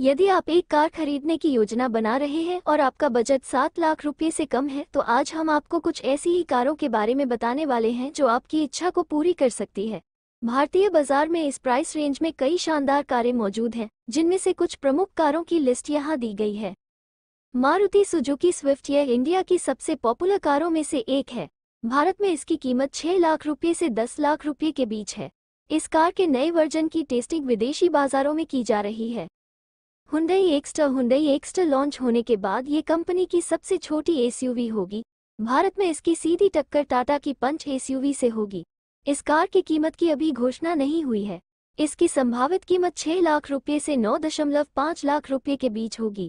यदि आप एक कार खरीदने की योजना बना रहे हैं और आपका बजट सात लाख रुपए से कम है तो आज हम आपको कुछ ऐसी ही कारों के बारे में बताने वाले हैं जो आपकी इच्छा को पूरी कर सकती है भारतीय बाजार में इस प्राइस रेंज में कई शानदार कारें मौजूद हैं जिनमें से कुछ प्रमुख कारों की लिस्ट यहाँ दी गई है मारुति सुजुकी स्विफ्ट यह इंडिया की सबसे पॉपुलर कारों में से एक है भारत में इसकी कीमत छह लाख रुपये से दस लाख रुपये के बीच है इस कार के नए वर्जन की टेस्टिंग विदेशी बाजारों में की जा रही है Hyundai Exter Hyundai Exter launch होने के बाद ये कंपनी की सबसे छोटी एसयूवी होगी भारत में इसकी सीधी टक्कर टाटा की पंच एसयूवी से होगी इस कार की कीमत की अभी घोषणा नहीं हुई है इसकी संभावित कीमत 6 लाख रुपये से 9.5 लाख रुपये के बीच होगी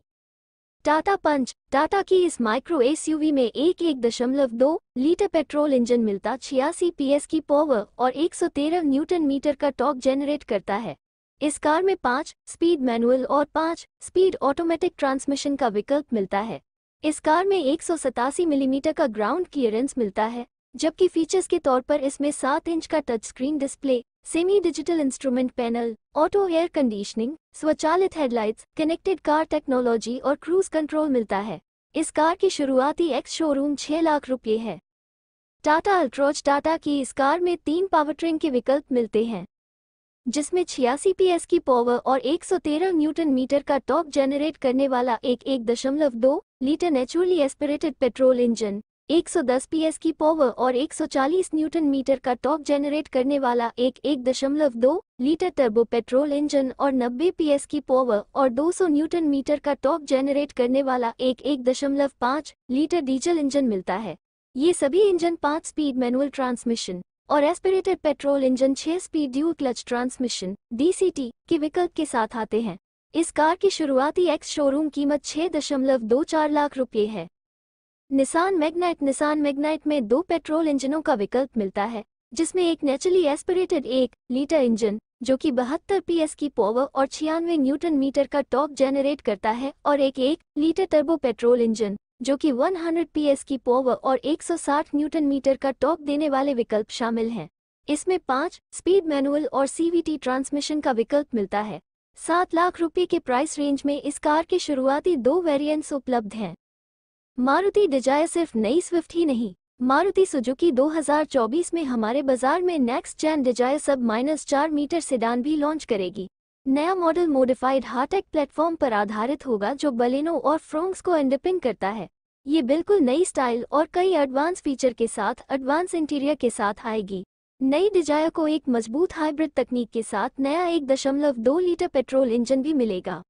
टाटा पंच टाटा की इस माइक्रो एसयूवी में एक एक दशमलव दो लीटर पेट्रोल इंजन मिलता छियासी पीएस की पावर और 113 न्यूटन मीटर का टॉक जेनरेट करता है इस कार में पाँच स्पीड मैनुअल और पाँच स्पीड ऑटोमेटिक ट्रांसमिशन का विकल्प मिलता है इस कार में एक मिलीमीटर mm का ग्राउंड क्लियरेंस मिलता है जबकि फीचर्स के तौर पर इसमें सात इंच का touch screen display semi digital instrument panel auto air conditioning स्वचालित हेडलाइट्स कनेक्टेड कार टेक्नोलॉजी और क्रूज कंट्रोल मिलता है इस कार की शुरुआती एक्स शोरूम छह लाख रुपये है टाटा अल्ट्रोज टाटा की इस कार में तीन पावरट्रेन के विकल्प मिलते हैं जिसमें छियासी पी की पावर और 113 न्यूटन मीटर का टॉप जनरेट करने वाला एक एक दशमलव दो litre naturally aspirated petrol engine 110 PS की पावर और 140 न्यूटन मीटर का टॉप जनरेट करने वाला एक एक दशमलव दो लीटर टर्बो पेट्रोल इंजन और 90 पीएस की पावर और 200 न्यूटन मीटर का टॉप जनरेट करने वाला एक एक दशमलव पाँच लीटर डीजल इंजन मिलता है ये सभी इंजन पाँच स्पीड मैनुअल ट्रांसमिशन और aspirated petrol engine 6 speed dual clutch transmission DCT के विकल्प के साथ आते हैं इस कार की शुरुआती एक्स शोरूम कीमत छः दशमलव दो चार लाख रुपये है निसान मैग्नाइट निसान मैग्नाइट में दो पेट्रोल इंजनों का विकल्प मिलता है जिसमें एक नेचुरली एस्पिरेटेड एक लीटर इंजन जो कि बहत्तर पी की पावर और छियानवे न्यूटन मीटर का टॉप जेनरेट करता है और एक एक लीटर टर्बो पेट्रोल इंजन जो कि 100 पीएस की पोवर और 160 न्यूटन मीटर का टॉप देने वाले विकल्प शामिल हैं इसमें पाँच स्पीड मैनुअल और सीवीटी ट्रांसमिशन का विकल्प मिलता है सात लाख रुपये के प्राइस रेंज में इस कार के शुरुआती दो वेरियंट्स उपलब्ध हैं मारुति डिजायर सिर्फ नई स्विफ्ट ही नहीं मारुति सुजुकी 2024 में हमारे बाजार में next gen Dzire sub minus चार मीटर सेडान भी लॉन्च करेगी नया मॉडल मोडिफाइड हार्टेक प्लेटफॉर्म पर आधारित होगा जो बलेनो और फ्रोंग्स को अंडरपिन करता है ये बिल्कुल नई स्टाइल और कई एडवांस फीचर के साथ एडवांस इंटीरियर के साथ आएगी नई डिजायर को एक मजबूत हाइब्रिड तकनीक के साथ नया एक दशमलव दो लीटर पेट्रोल इंजन भी मिलेगा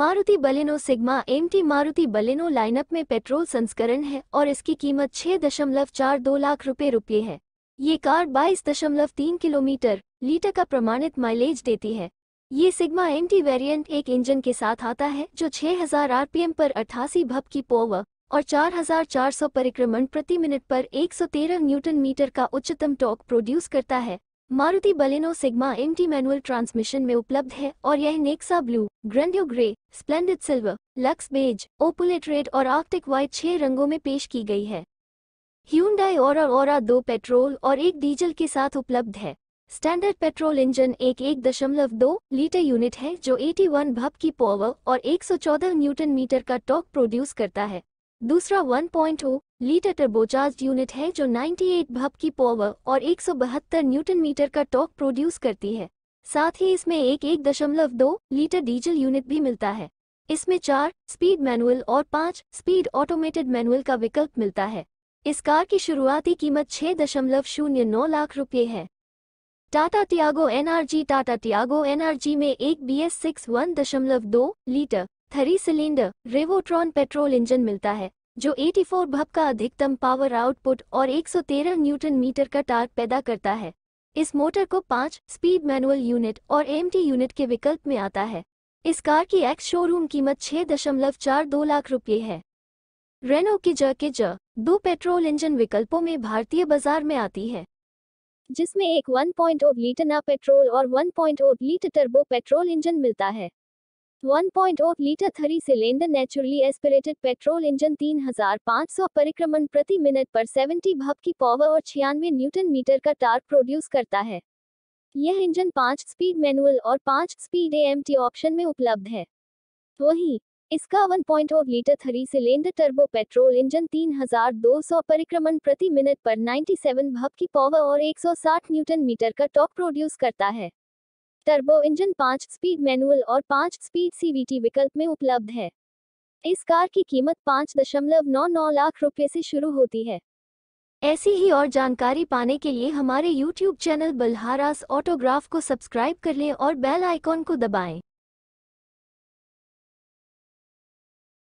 Maruti Baleno Sigma MT Maruti Baleno lineup में पेट्रोल संस्करण है और इसकी कीमत छह दशमलव चार दो लाख रुपये रुपये है ये कार बाईस दशमलव तीन किलोमीटर लीटर का प्रमाणित माइलेज देती है ये सिग्मा एम वेरिएंट वेरियंट एक इंजन के साथ आता है जो 6000 आरपीएम पर अठासी भप की पोवर और 4400 परिक्रमण प्रति मिनट पर 113 न्यूटन मीटर का उच्चतम टॉक प्रोड्यूस करता है Maruti Baleno Sigma M manual transmission में उपलब्ध है और यह Nexa blue grandeur grey splendid silver luxe beige opulent red और आर्कटिक वाइट छह रंगों में पेश की गई है ह्यूंडाई और दो पेट्रोल और एक डीजल के साथ उपलब्ध है स्टैंडर्ड पेट्रोल इंजन एक एक दशमलव दो लीटर यूनिट है जो 81 भप की पावर और 114 न्यूटन मीटर का टॉक प्रोड्यूस करता है दूसरा 1.0 लीटर टर्बोचार्ज यूनिट है जो 98 भप की पावर और 172 न्यूटन मीटर का टॉक प्रोड्यूस करती है साथ ही इसमें एक एक दशमलव दो लीटर डीजल यूनिट भी मिलता है इसमें चार स्पीड मैनुअल और पाँच स्पीड ऑटोमेटेड मैनुअल का विकल्प मिलता है इस कार की शुरुआती कीमत छः दशमलव शून्य नौ लाख रुपये है Tata Tiago NRG Tata Tiago NRG में एक बी एस सिक्स वन दशमलव दो litre three cylinder Revotron petrol engine मिलता है जो 84 भप का अधिकतम पावर आउटपुट और 113 न्यूटन मीटर का टार्क पैदा करता है इस मोटर को पाँच स्पीड मैनुअल यूनिट और एम यूनिट के विकल्प में आता है इस कार की एक्स शोरूम कीमत छह दशमलव चार दो लाख रुपये है रेनो की ज के ज दो पेट्रोल इंजन विकल्पों में भारतीय बाजार में आती है जिसमें एक 1.0 लीटर ना पेट्रोल और 1.0 लीटर टर्बो पेट्रोल इंजन मिलता है 1.0 litre three cylinder naturally aspirated petrol engine 3,500 परिक्रमण प्रति मिनट पर 70 भव की पावर और छियानवे न्यूटन मीटर का टार्क प्रोड्यूस करता है यह इंजन पाँच स्पीड मैनुअल और पाँच स्पीड एएमटी ऑप्शन में उपलब्ध है वहीं इसका 1.0 litre three cylinder turbo petrol engine 3200 परिक्रमण प्रति मिनट पर 97 भव की पावर और 160 न्यूटन मीटर का टॉक प्रोड्यूस करता है टर्बो इंजन पाँच स्पीड मैनुअल और पाँच स्पीड सीवीटी विकल्प में उपलब्ध है इस कार की कीमत पाँच दशमलव नौ नौ लाख रुपए से शुरू होती है ऐसी ही और जानकारी पाने के लिए हमारे YouTube चैनल बल्हारास ऑटोग्राफ को सब्सक्राइब कर लें और बेल आइकॉन को दबाएं।